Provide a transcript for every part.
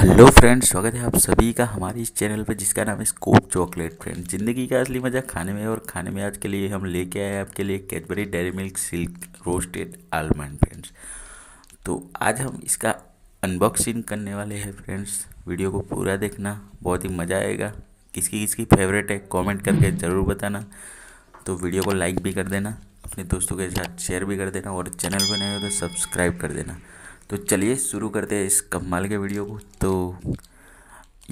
hello friends स्वागत है आप सभी का हमारे इस चैनल पर जिसका नाम है स्कोप चॉकलेट फ्रेंड ज़िंदगी का असली मज़ा खाने में और खाने में आज के लिए हम लेके आए आपके लिए Cadbury dairy milk silk roasted almond friends तो आज हम इसका अनबॉक्सिंग करने वाले हैं फ्रेंड्स वीडियो को पूरा देखना बहुत ही मज़ा आएगा किसकी किसकी फेवरेट है कॉमेंट करके ज़रूर बताना तो वीडियो को लाइक भी कर देना अपने दोस्तों के साथ शेयर भी कर देना और चैनल पर नए हो तो सब्सक्राइब कर देना तो चलिए शुरू करते हैं इस कमाल के वीडियो को तो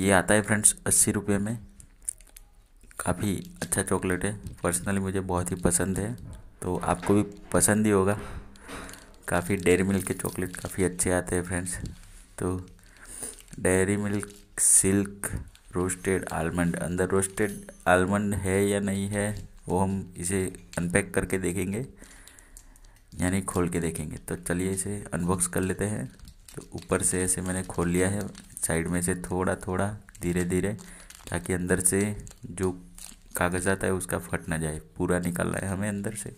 ये आता है फ्रेंड्स अस्सी रुपये में काफ़ी अच्छा चॉकलेट है पर्सनली मुझे बहुत ही पसंद है तो आपको भी पसंद ही होगा काफ़ी डेयरी मिल्क के चॉकलेट काफ़ी अच्छे आते हैं फ्रेंड्स तो dairy milk silk roasted almond अंदर रोस्टेड आलमंड है या नहीं है वो हम इसे अनपैक करके देखेंगे यानी खोल के देखेंगे तो चलिए इसे अनबॉक्स कर लेते हैं तो ऊपर से ऐसे मैंने खोल लिया है साइड में से थोड़ा थोड़ा धीरे धीरे ताकि अंदर से जो कागज़ आता है उसका फट ना जाए पूरा निकालना है हमें अंदर से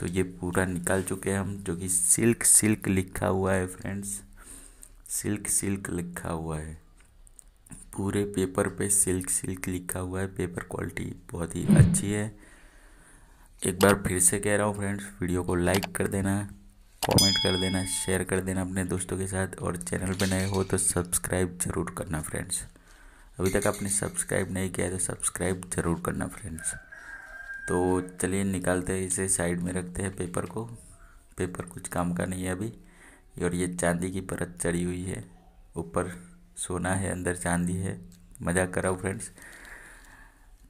तो ये पूरा निकाल चुके हैं हम जो कि सिल्क सिल्क लिखा हुआ है फ्रेंड्स सिल्क सिल्क लिखा हुआ है पूरे पेपर पे सिल्क सिल्क लिखा हुआ है पेपर क्वालिटी बहुत ही अच्छी है एक बार फिर से कह रहा हूँ फ्रेंड्स वीडियो को लाइक कर देना कमेंट कर देना शेयर कर देना अपने दोस्तों के साथ और चैनल पर नए हो तो सब्सक्राइब ज़रूर करना फ्रेंड्स अभी तक आपने सब्सक्राइब नहीं किया है तो सब्सक्राइब ज़रूर करना फ्रेंड्स तो चलिए निकालते हैं इसे साइड में रखते हैं पेपर को पेपर कुछ काम का नहीं है अभी और ये चांदी की परत चढ़ी हुई है ऊपर सोना है अंदर चांदी है मज़ा कराओ फ्रेंड्स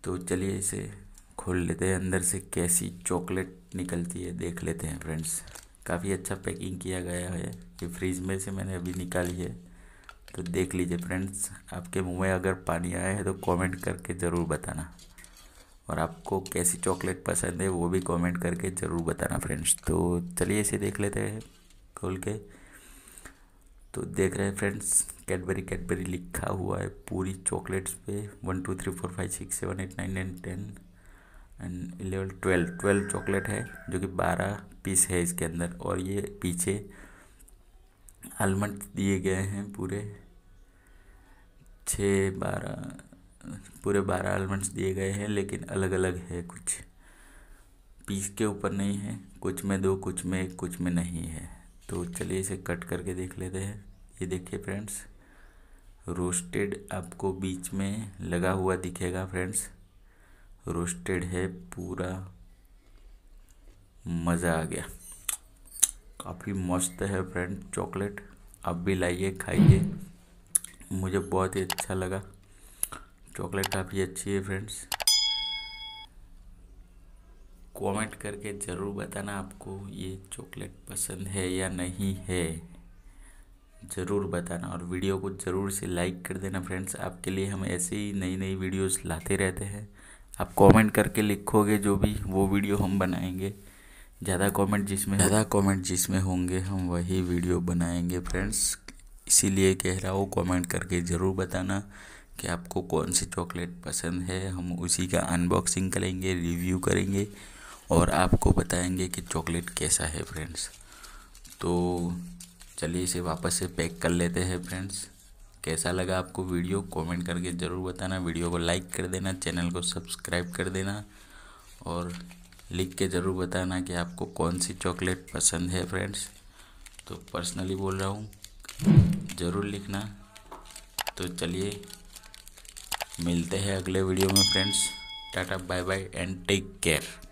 तो चलिए इसे खोल लेते हैं अंदर से कैसी चॉकलेट निकलती है देख लेते हैं फ्रेंड्स काफ़ी अच्छा पैकिंग किया गया है ये फ्रिज में से मैंने अभी निकाली है तो देख लीजिए फ्रेंड्स आपके मुंह में अगर पानी आया है तो कमेंट करके ज़रूर बताना और आपको कैसी चॉकलेट पसंद है वो भी कमेंट करके ज़रूर बताना फ्रेंड्स तो चलिए इसे देख लेते हैं खोल के तो देख रहे हैं फ्रेंड्स कैडबरी कैडबरी लिखा हुआ है पूरी चॉकलेट्स पे one two three four five six seven eight nine nine ten and eleven twelve twelve chocolate है जो कि बारह पीस है इसके अंदर और ये पीछे आलमंड दिए गए हैं पूरे छः बारह पूरे बारह आलमंड्स दिए गए हैं लेकिन अलग अलग है कुछ पीस के ऊपर नहीं है कुछ में दो कुछ में एक कुछ में नहीं है तो चलिए इसे कट करके देख लेते हैं ये देखिए फ्रेंड्स रोस्टेड आपको बीच में लगा हुआ दिखेगा फ्रेंड्स रोस्टेड है पूरा मज़ा आ गया काफ़ी मस्त है फ्रेंड चॉकलेट आप भी लाइए खाइए मुझे बहुत ही अच्छा लगा चॉकलेट काफ़ी अच्छी है फ्रेंड्स कमेंट करके ज़रूर बताना आपको ये चॉकलेट पसंद है या नहीं है ज़रूर बताना और वीडियो को ज़रूर से लाइक कर देना फ्रेंड्स आपके लिए हम ऐसे ही नई नई वीडियोस लाते रहते हैं आप कमेंट करके लिखोगे जो भी वो वीडियो हम बनाएंगे ज़्यादा कमेंट जिसमें ज़्यादा कमेंट जिसमें होंगे हम वही वीडियो बनाएंगे फ्रेंड्स इसीलिए कह रहा हूँ कमेंट करके ज़रूर बताना कि आपको कौन सी चॉकलेट पसंद है हम उसी का अनबॉक्सिंग करेंगे रिव्यू करेंगे और आपको बताएंगे कि चॉकलेट कैसा है फ्रेंड्स तो चलिए इसे वापस से पैक कर लेते हैं फ्रेंड्स कैसा लगा आपको वीडियो कमेंट करके ज़रूर बताना वीडियो को लाइक कर देना चैनल को सब्सक्राइब कर देना और लिख के ज़रूर बताना कि आपको कौन सी चॉकलेट पसंद है फ्रेंड्स तो पर्सनली बोल रहा हूँ ज़रूर लिखना तो चलिए मिलते हैं अगले वीडियो में friends tata bye bye and take care